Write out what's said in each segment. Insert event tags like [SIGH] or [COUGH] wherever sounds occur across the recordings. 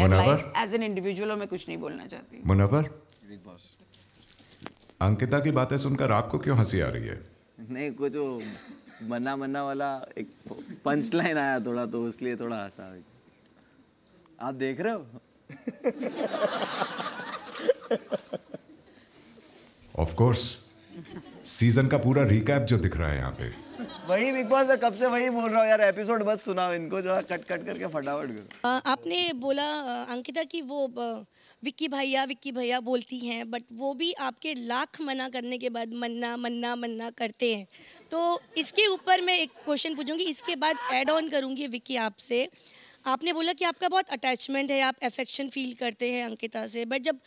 As an individual मैं कुछ नहीं बोलना चाहती मुनावर अंकिता की बातें सुनकर आपको क्यों हंसी आ रही है नहीं कुछ वो मना मन्ना वाला एक पंच लाइन आया थोड़ा तो इसलिए थोड़ा हंसा आप देख रहे हो ऑफ कोर्स सीजन का पूरा रिकैप जो दिख रहा है यहाँ पे वही बिग बॉस कब से वही बोल रहा हूँ यार एपिसोड बस सुनाओ इनको जरा कट कट करके फटाफट करो आपने बोला अंकिता की वो विक्की भैया विक्की भैया बोलती हैं बट वो भी आपके लाख मना करने के बाद मन्ना मन्ना मन्ना करते हैं तो इसके ऊपर मैं एक क्वेश्चन पूछूंगी इसके बाद एड ऑन करूंगी विक्की आपसे आपने बोला कि आपका बहुत अटैचमेंट है आप अफेक्शन फील करते हैं अंकिता से बट जब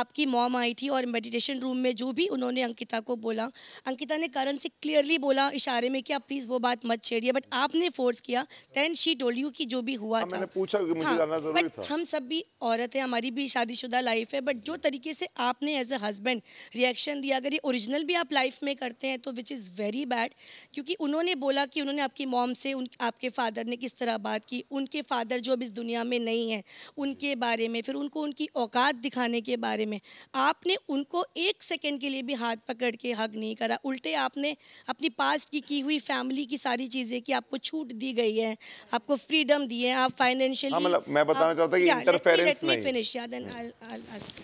आपकी मॉम आई थी और मेडिटेशन रूम में जो भी उन्होंने अंकिता को बोला अंकिता ने करण से क्लियरली बोला इशारे में कि आप प्लीज़ वो बात मत छेड़िए बट आपने फोर्स किया दैन शी टोल्ड यू कि जो भी हुआ हाँ, था मैंने पूछा कि मुझे हाँ, जाना जरूरी था हम सब भी औरत है हमारी भी शादीशुदा लाइफ है बट जो तरीके से आपने एज ए हस्बैंड रिएक्शन दिया अगर ये ओरिजिनल भी आप लाइफ में करते हैं तो विच इज़ वेरी बैड क्योंकि उन्होंने बोला कि उन्होंने आपकी मॉम से उन आपके फादर ने किस तरह बात की उनके फादर फादर जो अब इस दुनिया में नहीं है उनके बारे में फिर उनको उनकी औकात दिखाने के बारे में आपने उनको एक सेकेंड के लिए भी हाथ पकड़ के हक नहीं करा उल्टे आपने अपनी पास्ट की की हुई फैमिली की सारी चीज़ें कि आपको छूट दी गई है आपको फ्रीडम दी है आप फाइनेंशियली हाँ, मतलब मैं बताना चाहता हूँ इंटरफेरेंस नहीं फिनिश या देन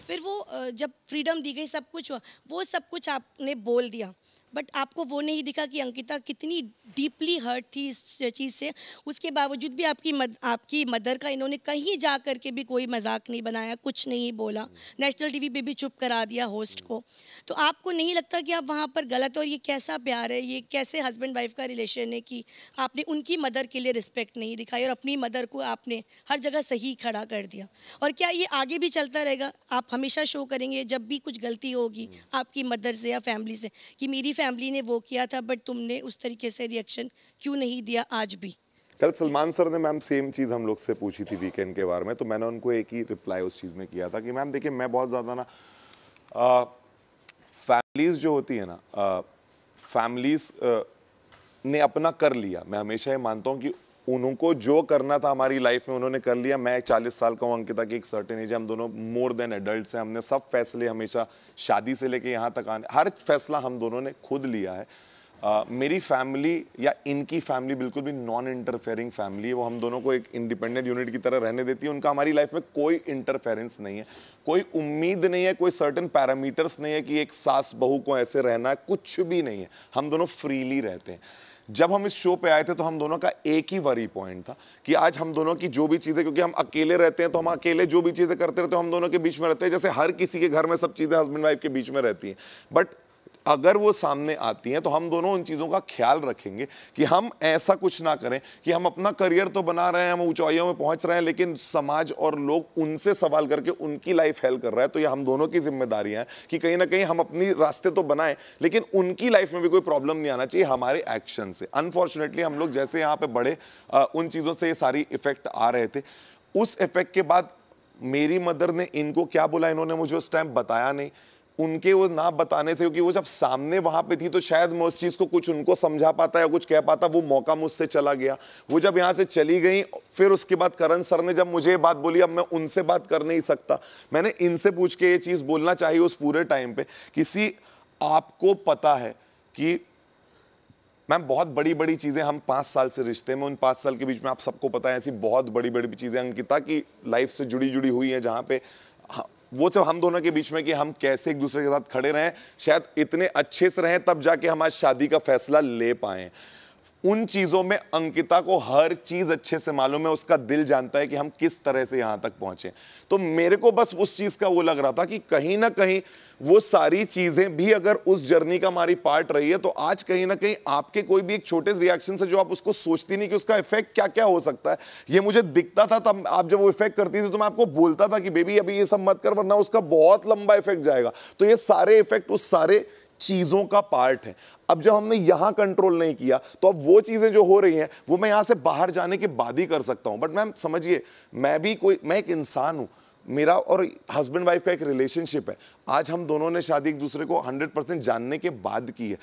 फिर वो जब फ्रीडम दी गई सब कुछ हुआ वो सब कुछ आपने बोल दिया बट आपको वो नहीं दिखा कि अंकिता कितनी डीपली हर्ट थी इस चीज़ से उसके बावजूद भी आपकी मद, आपकी मदर का इन्होंने कहीं जा कर के भी कोई मजाक नहीं बनाया कुछ नहीं बोला नेशनल टीवी पे भी चुप करा दिया होस्ट को तो आपको नहीं लगता कि आप वहाँ पर गलत और ये कैसा प्यार है ये कैसे हस्बैंड वाइफ का रिलेशन है कि आपने उनकी मदर के लिए रिस्पेक्ट नहीं दिखाई और अपनी मदर को आपने हर जगह सही खड़ा कर दिया और क्या ये आगे भी चलता रहेगा आप हमेशा शो करेंगे जब भी कुछ गलती होगी आपकी मदर से या फैमिली से कि मेरी फैमिली ने वो किया था बट तुमने उस तरीके से रिएक्शन क्यों नहीं दिया आज भी कल सलमान सर ने मैम सेम चीज़ हम लोग से पूछी थी वीकेंड के बारे में तो मैंने उनको एक ही रिप्लाई उस चीज़ में किया था कि मैम देखिए मैं बहुत ज़्यादा ना फैमिलीज़ जो होती है ना फैमिलीज़ ने अपना कर लिया मैं हमेशा ये मानता हूँ कि उनको जो करना था हमारी लाइफ में उन्होंने कर लिया मैं चालीस साल का हूँ अंकिता की एक सर्टेन एज हम दोनों मोर देन एडल्ट हैं हमने सब फैसले हमेशा शादी से लेके यहाँ तक आने हर फैसला हम दोनों ने खुद लिया है Uh, मेरी फैमिली या इनकी फैमिली बिल्कुल भी नॉन इंटरफेयरिंग फैमिली है वो हम दोनों को एक इंडिपेंडेंट यूनिट की तरह रहने देती है उनका हमारी लाइफ में कोई इंटरफेरेंस नहीं है कोई उम्मीद नहीं है कोई सर्टन पैरामीटर्स नहीं है कि एक सास बहू को ऐसे रहना है कुछ भी नहीं है हम दोनों फ्रीली रहते हैं जब हम इस शो पे आए थे तो हम दोनों का एक ही वरी पॉइंट था कि आज हम दोनों की जो भी चीज़ें क्योंकि हम अकेले रहते हैं तो हम अकेले जो भी चीज़ें करते रहते हैं हम दोनों के बीच में रहते हैं जैसे हर किसी के घर में सब चीज़ें हस्बैंड वाइफ के बीच में रहती हैं बट अगर वो सामने आती हैं तो हम दोनों उन चीज़ों का ख्याल रखेंगे कि हम ऐसा कुछ ना करें कि हम अपना करियर तो बना रहे हैं हम ऊंचाइयों में पहुंच रहे हैं लेकिन समाज और लोग उनसे सवाल करके उनकी लाइफ हेल कर रहा है तो ये हम दोनों की जिम्मेदारी है कि कहीं ना कहीं हम अपनी रास्ते तो बनाएं लेकिन उनकी लाइफ में भी कोई प्रॉब्लम नहीं आना चाहिए हमारे एक्शन से अनफॉर्चुनेटली हम लोग जैसे यहाँ पे बड़े उन चीज़ों से ये सारी इफेक्ट आ रहे थे उस इफेक्ट के बाद मेरी मदर ने इनको क्या बोला इन्होंने मुझे उस टाइम बताया नहीं उनके वो ना बताने से क्योंकि वो जब सामने वहां पे थी तो शायद मैं उस चीज़ को कुछ उनको समझा पाता या कुछ कह पाता वो मौका मुझसे चला गया वो जब यहाँ से चली गई फिर उसके बाद करण सर ने जब मुझे ये बात बोली अब मैं उनसे बात कर नहीं सकता मैंने इनसे पूछ के ये चीज़ बोलना चाहिए उस पूरे टाइम पे किसी आपको पता है कि मैम बहुत बड़ी बड़ी चीज़ें हम पांच साल से रिश्ते में उन पाँच साल के बीच में आप सबको पता है ऐसी बहुत बड़ी बड़ी चीज़ें अंकिता की लाइफ से जुड़ी जुड़ी हुई है जहाँ पे हाँ, वो सब हम दोनों के बीच में कि हम कैसे एक दूसरे के साथ खड़े रहें शायद इतने अच्छे से रहें तब जाके हम आज शादी का फैसला ले पाएँ उन चीजों में अंकिता को हर चीज अच्छे से मालूम है उसका दिल जानता है कि हम किस तरह से यहां तक पहुंचे तो मेरे को बस उस चीज का वो लग रहा था कि कहीं ना कहीं वो सारी चीजें भी अगर उस जर्नी का हमारी पार्ट रही है तो आज कहीं ना कहीं आपके कोई भी एक छोटे से रिएक्शन से जो आप उसको सोचती नहीं कि उसका इफेक्ट क्या क्या हो सकता है ये मुझे दिखता था तब आप जब वो इफेक्ट करती थी तो मैं आपको बोलता था कि बेबी अभी ये सब मत कर वरना उसका बहुत लंबा इफेक्ट जाएगा तो ये सारे इफेक्ट उस सारे चीज़ों का पार्ट है अब जब हमने यहाँ कंट्रोल नहीं किया तो अब वो चीज़ें जो हो रही हैं वो मैं यहाँ से बाहर जाने के बाद ही कर सकता हूँ बट मैम समझिए मैं भी कोई मैं एक इंसान हूँ मेरा और हस्बैंड वाइफ का एक रिलेशनशिप है आज हम दोनों ने शादी एक दूसरे को 100 परसेंट जानने के बाद की है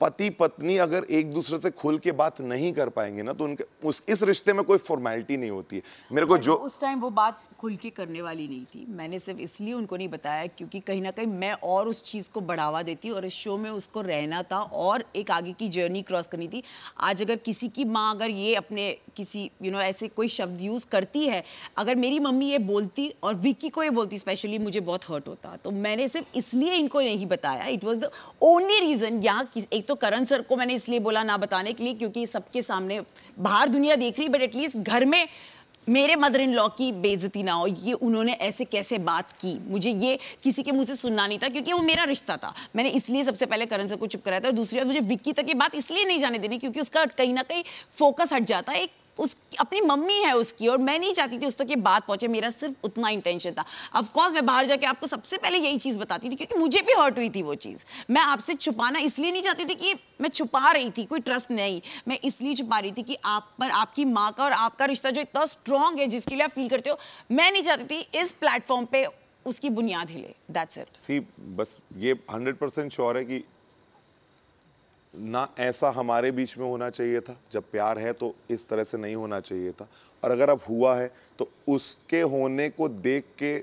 पति पत्नी अगर एक दूसरे से खुल के बात नहीं कर पाएंगे ना तो उनके उस इस रिश्ते में कोई फॉर्मेलिटी नहीं होती है मेरे को जो उस टाइम वो बात खुल के करने वाली नहीं थी मैंने सिर्फ इसलिए उनको नहीं बताया क्योंकि कहीं ना कहीं मैं और उस चीज़ को बढ़ावा देती और इस शो में उसको रहना था और एक आगे की जर्नी क्रॉस करनी थी आज अगर किसी की माँ अगर ये अपने किसी यू नो ऐसे कोई शब्द यूज़ करती है अगर मेरी मम्मी ये बोलती और विक्की को ये बोलती स्पेशली मुझे बहुत हर्ट होता तो मैंने सिर्फ इसलिए इनको नहीं बताया it was the only reason यहाँ एक एक तो करण सर को मैंने इसलिए बोला ना बताने के लिए क्योंकि सबके सामने बाहर दुनिया देख रही बट एटलीस्ट घर में मेरे मदर इन लॉ की बेजती ना हो ये उन्होंने ऐसे कैसे बात की मुझे ये किसी के मुंह से सुनना नहीं था क्योंकि वो मेरा रिश्ता था मैंने इसलिए सबसे पहले करण सर को चुप कराया था और दूसरी बात मुझे विक्की तक ये बात इसलिए नहीं जाने देनी क्योंकि उसका कहीं ना कहीं फोकस हट जाता है एक उस अपनी मम्मी है उसकी और मैं नहीं चाहती थी उस तक ये बात पहुंचे मेरा सिर्फ उतना इंटेंशन था अफकोर्स मैं बाहर जाके आपको सबसे पहले यही चीज़ बताती थी क्योंकि मुझे भी हर्ट हुई थी वो चीज़ मैं आपसे छुपाना इसलिए नहीं चाहती थी कि मैं छुपा रही थी कोई ट्रस्ट नहीं मैं इसलिए छुपा रही थी कि आप पर आपकी माँ का और आपका रिश्ता जो इतना स्ट्रांग है जिसके लिए आप फील करते हो मैं नहीं चाहती थी इस प्लेटफॉर्म पर उसकी बुनियाद हिले दैट्स इट सी बस ये हंड्रेड परसेंट श्योर है कि ना ऐसा हमारे बीच में होना चाहिए था जब प्यार है तो इस तरह से नहीं होना चाहिए था और अगर अब हुआ है तो उसके होने को देख के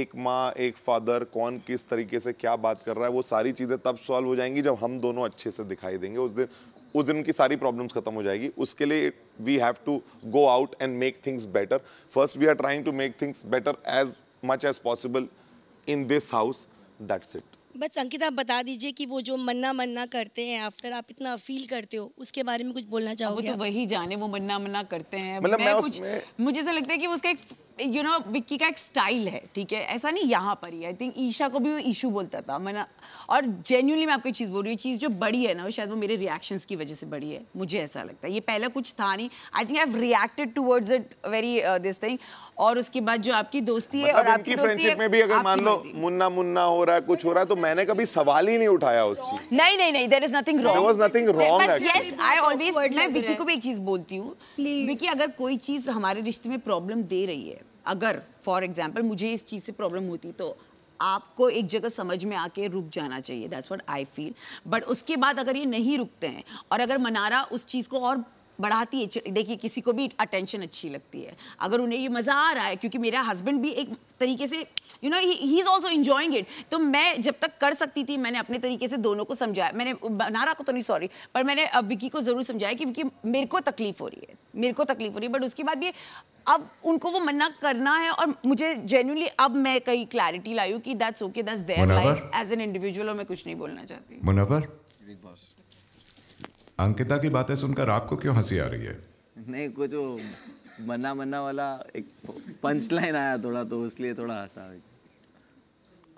एक माँ एक फादर कौन किस तरीके से क्या बात कर रहा है वो सारी चीज़ें तब सॉल्व हो जाएंगी जब हम दोनों अच्छे से दिखाई देंगे उस दिन उस दिन की सारी प्रॉब्लम्स खत्म हो जाएगी उसके लिए we have to go out and make things better first we are trying to make things better as much as possible in this house that's it बस अंकिता आप बता दीजिए कि वो जो मन्ना मन्ना करते हैं आफ्टर आप इतना फील करते हो उसके बारे में कुछ बोलना चाहोगे वो तो वही जाने वो मन्ना मन्ना करते हैं मतलब मैं, मैं कुछ मुझे ऐसा लगता है कि उसका एक यू नो विक्की का एक स्टाइल है ठीक है ऐसा नहीं यहाँ पर ही आई थिंक ईशा को भी वो इशू बोलता था मैं और जेन्यूनली मैं आपको चीज़ बोल रही हूँ चीज़ जो बड़ी है ना वो शायद वो मेरे रिएक्शंस की वजह से बड़ी है मुझे ऐसा लगता है ये पहला कुछ था नहीं I think I have reacted towards it very this thing और उसके बाद जो आपकी दोस्ती मतलब है और मतलब आपकी फ्रेंडशिप में भी अगर मान लो मुन्ना मुन्ना हो रहा है कुछ हो रहा है तो मैंने कभी सवाल ही नहीं उठाया उस चीज नहीं नहीं नहीं there is nothing wrong was nothing wrong yes I always मैं विकी को भी एक चीज बोलती हूँ विकी अगर कोई चीज हमारे रिश्ते में प्रॉब्लम दे रही है अगर फॉर एग्जाम्पल मुझे इस चीज़ से प्रॉब्लम होती तो आपको एक जगह समझ में आके रुक जाना चाहिए that's what I feel but उसके बाद अगर ये नहीं रुकते हैं और अगर मनारा उस चीज़ को और बढ़ाती है देखिए किसी को भी अटेंशन अच्छी लगती है अगर उन्हें ये मज़ा आ रहा है क्योंकि मेरा हस्बैंड भी एक तरीके से you know he is also enjoying it तो मैं जब तक कर सकती थी मैंने अपने तरीके से दोनों को समझाया मैंने नारा को तो नहीं सॉरी पर मैंने विकी को ज़रूर समझाया कि विकी मेरे को तकलीफ़ हो रही है मेरे को तकलीफ़ हो रही है बट उसके बाद भी अब उनको वो मना करना है और मुझे जेन्यूनली अब मैं कई क्लैरिटी लाई हूँ कि that's okay that's their life as an individual और मैं कुछ नहीं बोलना चाहती मुनावर बिग बॉस अंकिता की बातें सुनकर आपको क्यों हंसी आ रही है नहीं कुछ वो मन्ना मन्ना वाला एक पंच लाइन आया थोड़ा तो इसलिए थोड़ा हंसा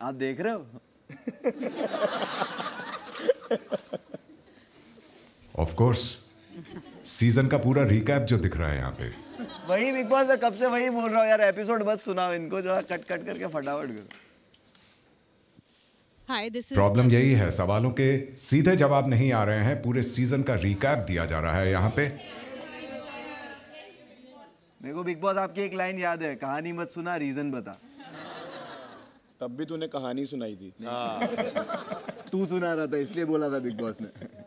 आप देख रहे हो ऑफ कोर्स सीजन का पूरा रिकैप जो दिख रहा है यहाँ पे वही बिग बॉस कब से वही बोल रहा हूँ यार एपिसोड बस सुनाओ इनको जो कट कट करके फटाफट करो प्रॉब्लम यही है सवालों के सीधे जवाब नहीं आ रहे हैं पूरे सीजन का रिकैप दिया जा रहा है यहाँ पे मेरे को बिग बॉस आपकी एक लाइन याद है कहानी मत सुना रीजन बता तब भी तूने कहानी सुनाई थी हाँ। [LAUGHS] तू सुना रहा था इसलिए बोला था बिग बॉस ने